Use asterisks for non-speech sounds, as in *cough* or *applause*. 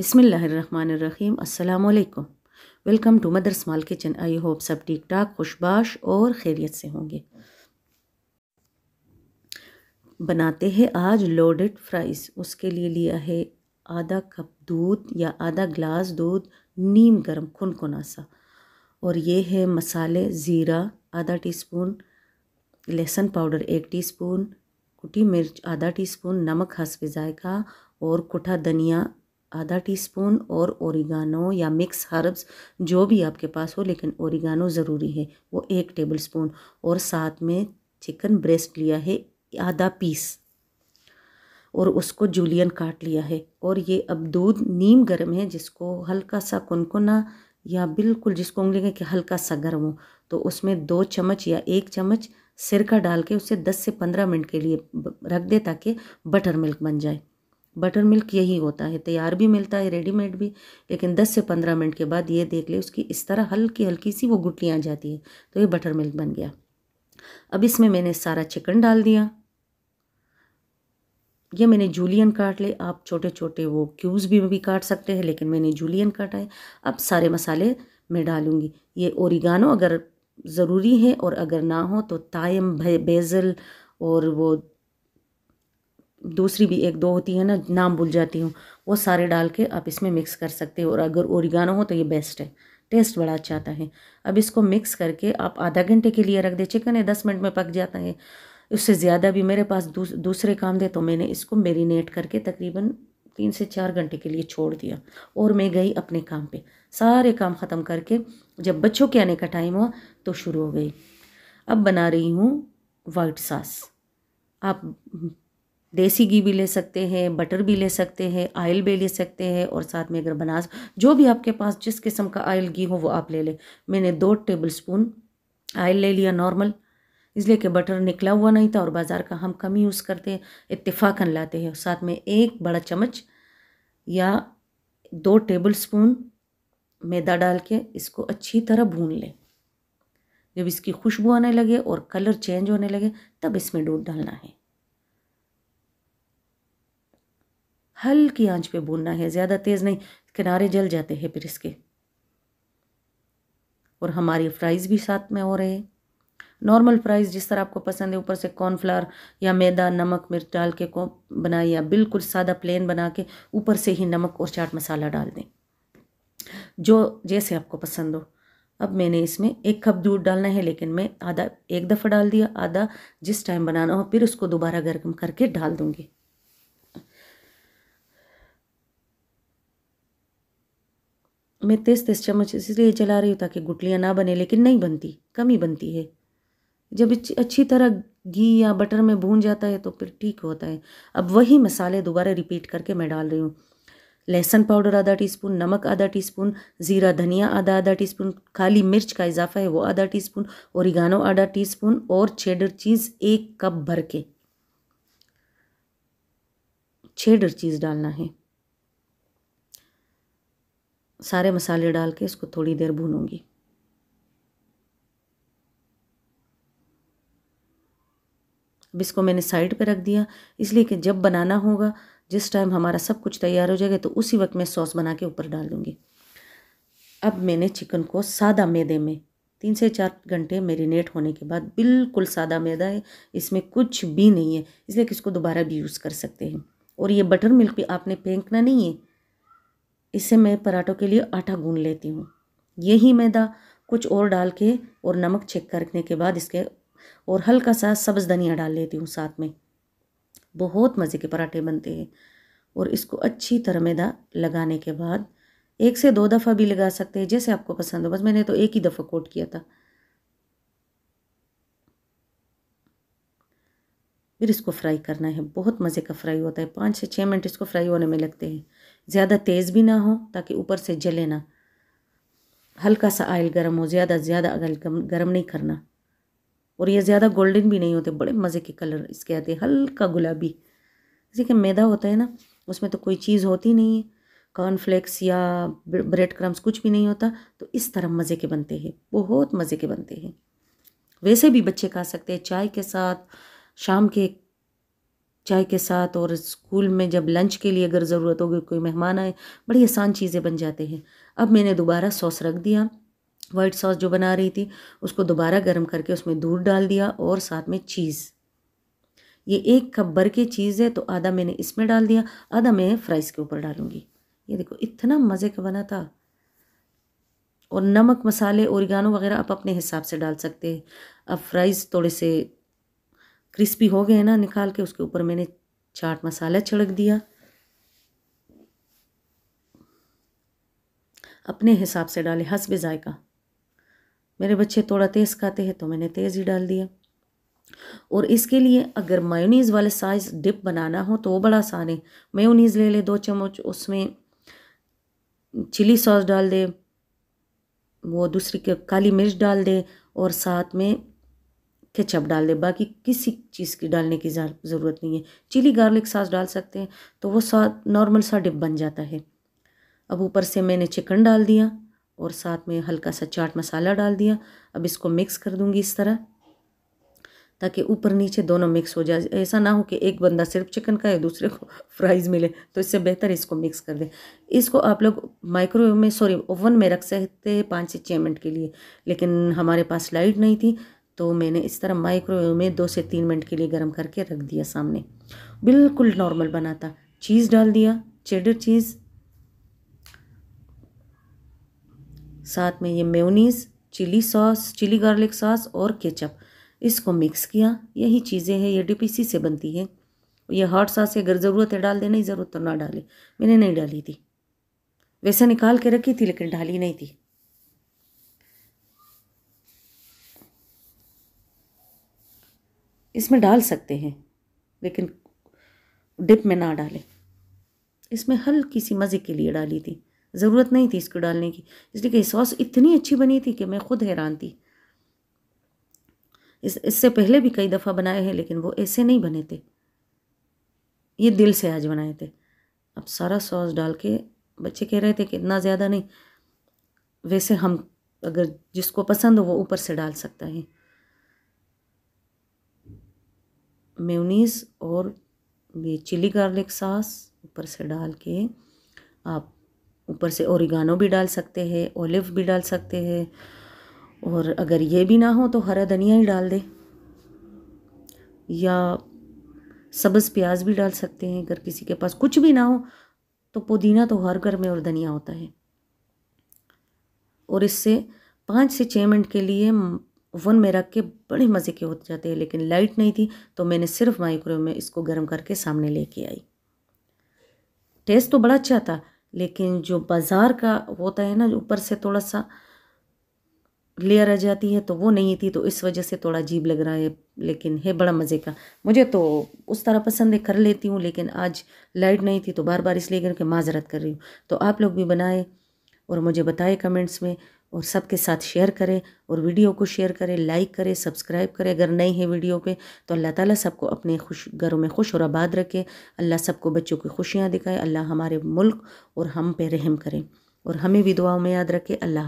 बिसमीम् अल्लाम welcome to mother small kitchen I hope सब ठीक ठाक खुशबाश और खैरियत से होंगे बनाते हैं आज लोडेड फ्राइज़ उसके लिए लिया है आधा कप दूध या आधा ग्लास दूध नीम गर्म खुन सा और ये है मसाले ज़ीरा आधा टीस्पून लहसुन पाउडर एक टीस्पून कुटी मिर्च आधा टीस्पून नमक हंसवे जायका और कुठा धनिया आधा टीस्पून और ओरिगानो या मिक्स हर्ब्स जो भी आपके पास हो लेकिन ओरिगानो ज़रूरी है वो एक टेबलस्पून और साथ में चिकन ब्रेस्ट लिया है आधा पीस और उसको जूलियन काट लिया है और ये अब दूध नीम गर्म है जिसको हल्का सा कुनकुना या बिल्कुल जिसको उंगली कि हल्का सा गर्म हो तो उसमें दो चम्मच या एक चम्मच सिरका डाल के उसे 10 से 15 मिनट के लिए रख दे ताकि बटर मिल्क बन जाए बटर मिल्क यही होता है तैयार भी मिलता है रेडीमेड भी लेकिन 10 से 15 मिनट के बाद ये देख ले उसकी इस तरह हल्की हल्की सी वो गुटलियाँ आ जाती है तो ये बटर मिल्क बन गया अब इसमें मैंने सारा चिकन डाल दिया ये मैंने जूलियन काट ले आप छोटे छोटे वो क्यूब्स भी भी काट सकते हैं लेकिन मैंने जूलियन काटा है अब सारे मसाले मैं डालूँगी ये ओरिगानो अगर ज़रूरी है और अगर ना हो तो तायम बेज़ल और वो दूसरी भी एक दो होती है ना नाम भूल जाती हूँ वो सारे डाल के आप इसमें मिक्स कर सकते हो और अगर ओरिगानो हो तो ये बेस्ट है टेस्ट बड़ा अच्छा आता है अब इसको मिक्स करके आप आधा घंटे के लिए रख दे चिकन है दस मिनट में पक जाता है उससे ज़्यादा भी मेरे पास दूस, दूसरे काम थे तो मैंने इसको मेरीनेट करके तकरीबन तीन से चार घंटे के लिए छोड़ दिया और मैं गई अपने काम पे सारे काम ख़त्म करके जब बच्चों के आने का टाइम हुआ तो शुरू हो गई अब बना रही हूँ वाइट सास आप देसी घी भी ले सकते हैं बटर भी ले सकते हैं आयल भी ले सकते हैं और साथ में अगर बनास जो भी आपके पास जिस किस्म का आयल घी हो वो आप ले लें मैंने दो टेबल स्पून आयल ले लिया नॉर्मल इसलिए कि बटर निकला हुआ नहीं था और बाज़ार का हम कम यूज़ करते हैं इतफाक़न लाते हैं साथ में एक बड़ा चम्मच या दो टेबल स्पून मैदा डाल के इसको अच्छी तरह भून लें जब इसकी खुशबू आने लगे और कलर चेंज होने लगे तब इसमें दूध डालना है हल्की आंच पे भूनना है ज़्यादा तेज़ नहीं किनारे जल जाते हैं फिर इसके और हमारी फ्राइज़ भी साथ में हो रहे हैं नॉर्मल फ्राइज़ जिस तरह आपको पसंद है ऊपर से कॉर्नफ्लावर या मैदा नमक मिर्च डाल के को बनाए या बिल्कुल सादा प्लेन बना के ऊपर से ही नमक और चाट मसाला डाल दें जो जैसे आपको पसंद हो अब मैंने इसमें एक कप दूध डालना है लेकिन मैं आधा एक दफ़ा डाल दिया आधा जिस टाइम बनाना हो फिर उसको दोबारा गर्म करके डाल दूँगी मैं तेज़ तेज़ चम्मच इसलिए चला रही हूँ ताकि गुटलियाँ ना बने लेकिन नहीं बनती कम ही बनती है जब अच्छी तरह घी या बटर में भून जाता है तो फिर ठीक होता है अब वही मसाले दोबारा रिपीट करके मैं डाल रही हूँ लहसुन पाउडर आधा टीस्पून नमक आधा टीस्पून ज़ीरा धनिया आधा आधा टीस्पून काली मिर्च का इजाफा है वो आधा टीस्पून ओरिगानो आधा टीस्पून और छेडर चीज़ एक कप भर के छेडर चीज़ डालना है सारे मसाले डाल के इसको थोड़ी देर भूनूंगी अब इसको मैंने साइड पे रख दिया इसलिए कि जब बनाना होगा जिस टाइम हमारा सब कुछ तैयार हो जाएगा तो उसी वक्त मैं सॉस बना के ऊपर डाल दूँगी अब मैंने चिकन को सादा मैदे में तीन से चार घंटे मेरीनेट होने के बाद बिल्कुल सादा मैदा है इसमें कुछ भी नहीं है इसलिए कि इसको दोबारा भी यूज़ कर सकते हैं और ये बटर मिल्क भी आपने फेंकना नहीं है इससे मैं पराठों के लिए आटा गून लेती हूँ यही मैदा कुछ और डाल के और नमक चेक करने के बाद इसके और हल्का सा सब्ज़ धनिया डाल लेती हूँ साथ में बहुत मज़े के पराठे बनते हैं और इसको अच्छी तरह मैदा लगाने के बाद एक से दो दफ़ा भी लगा सकते हैं जैसे आपको पसंद हो बस मैंने तो एक ही दफ़ा कोट किया था फिर इसको फ्राई करना है बहुत मज़े का फ्राई होता है पाँच से छः मिनट इसको फ्राई होने में लगते हैं ज़्यादा तेज़ भी ना हो ताकि ऊपर से जले ना हल्का सा आयल गर्म हो ज़्यादा ज़्यादा आयल गर्म नहीं करना और ये ज़्यादा गोल्डन भी नहीं होते बड़े मज़े के कलर इसके आते हैं हल्का गुलाबी जैसे कि मैदा होता है ना उसमें तो कोई चीज़ होती नहीं है कॉर्नफ्लेक्स या ब्रेड क्रम्स कुछ भी नहीं होता तो इस तरह मज़े के बनते हैं बहुत मज़े के बनते हैं वैसे भी बच्चे खा सकते हैं चाय के साथ शाम के चाय के साथ और स्कूल में जब लंच के लिए अगर ज़रूरत होगी कोई मेहमान आए बड़ी आसान चीज़ें बन जाते हैं अब मैंने दोबारा सॉस रख दिया वाइट सॉस जो बना रही थी उसको दोबारा गर्म करके उसमें दूध डाल दिया और साथ में चीज़ ये एक कप भर की चीज़ है तो आधा मैंने इसमें डाल दिया आधा मैं फ्राइज़ के ऊपर डालूँगी ये देखो इतना मज़े का बना था और नमक मसाले और वगैरह आप अपने हिसाब से डाल सकते हैं अब फ्राइज़ थोड़े से क्रिस्पी हो गए ना निकाल के उसके ऊपर मैंने चाट मसाला छिड़क दिया अपने हिसाब से डाले हंस ज़ायका मेरे बच्चे थोड़ा तेज़ खाते हैं तो मैंने तेज़ ही डाल दिया और इसके लिए अगर मायोनीज़ वाले साइज डिप बनाना हो तो वो बड़ा आसान है मेयोनीज़ ले ले दो चम्मच उसमें चिली सॉस डाल दे वो दूसरी काली मिर्च डाल दे और साथ में केचप डाल दें बाकी किसी चीज़ की डालने की ज़रूरत नहीं है चिली गार्लिक सॉस डाल सकते हैं तो वो साथ नॉर्मल सा डिप बन जाता है अब ऊपर से मैंने चिकन डाल दिया और साथ में हल्का सा चाट मसाला डाल दिया अब इसको मिक्स कर दूँगी इस तरह ताकि ऊपर नीचे दोनों मिक्स हो जाए ऐसा ना हो कि एक बंदा सिर्फ चिकन का है दूसरे को *laughs* फ्राइज़ मिले तो इससे बेहतर इसको मिक्स कर दें इसको आप लोग माइक्रोवेव में सॉरी ओवन में रख सकते हैं पाँच से छः मिनट के लिए लेकिन हमारे पास लाइट नहीं थी तो मैंने इस तरह माइक्रोवेव में दो से तीन मिनट के लिए गर्म करके रख दिया सामने बिल्कुल नॉर्मल बना था चीज़ डाल दिया चेडर चीज़ साथ में ये mayonnaise chilli sauce chilli garlic sauce और केचप इसको मिक्स किया यही चीज़ें हैं ये डीपीसी से बनती है ये हॉट सॉस अगर ज़रूरत है डाल दे नहीं ज़रूरत तो ना डाले मैंने नहीं डाली थी वैसे निकाल के रखी थी लेकिन डाली नहीं थी इसमें डाल सकते हैं लेकिन डिप में ना डालें इसमें हल्की सी मज़े के लिए डाली थी ज़रूरत नहीं थी इसको डालने की इसलिए कि सॉस इतनी अच्छी बनी थी कि मैं खुद हैरान थी इस इससे पहले भी कई दफ़ा बनाए हैं लेकिन वो ऐसे नहीं बने थे ये दिल से आज बनाए थे अब सारा सॉस डाल के बच्चे कह रहे थे कि इतना ज़्यादा नहीं वैसे हम अगर जिसको पसंद हो वो ऊपर से डाल सकता है मेयोनीज़ और ये चिली गार्लिक सास ऊपर से डाल के आप ऊपर से ओरिगानो भी डाल सकते हैं ओलिव भी डाल सकते हैं और अगर ये भी ना हो तो हरा धनिया ही डाल दें या सब्ज़ प्याज भी डाल सकते हैं अगर किसी के पास कुछ भी ना हो तो पुदीना तो हर घर में और धनिया होता है और इससे पाँच से छः मिनट के लिए ओवन में रख के बड़े मज़े के होते जाते हैं लेकिन लाइट नहीं थी तो मैंने सिर्फ माइक्रोवेव में इसको गर्म करके सामने लेके आई टेस्ट तो बड़ा अच्छा था लेकिन जो बाज़ार का होता है ना ऊपर से थोड़ा सा लेयर आ जाती है तो वो नहीं थी तो इस वजह से थोड़ा अजीब लग रहा है लेकिन है बड़ा मज़े का मुझे तो उस तरह पसंद है कर लेती हूँ लेकिन आज लाइट नहीं थी तो बार बार इसलिए करके माजरत कर रही हूँ तो आप लोग भी बनाए और मुझे बताएं कमेंट्स में और सबके साथ शेयर करें और वीडियो को शेयर करें लाइक करें सब्सक्राइब करें अगर नए हैं वीडियो पे तो अल्लाह ताला सबको अपने खुश घरों में खुश और आबाद रखे अल्लाह सबको बच्चों की खुशियाँ दिखाए अल्लाह हमारे मुल्क और हम पे रहम करें और हमें भी दुआओं में याद रखे अल्लाह